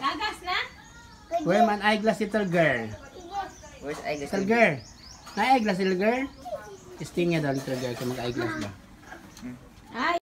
Nagas na? Wear man eyeglass little girl. Where's eyeglass little girl? Na eyeglass little girl? Sting niya daw little girl kung mag-eyeglass ba. Ay!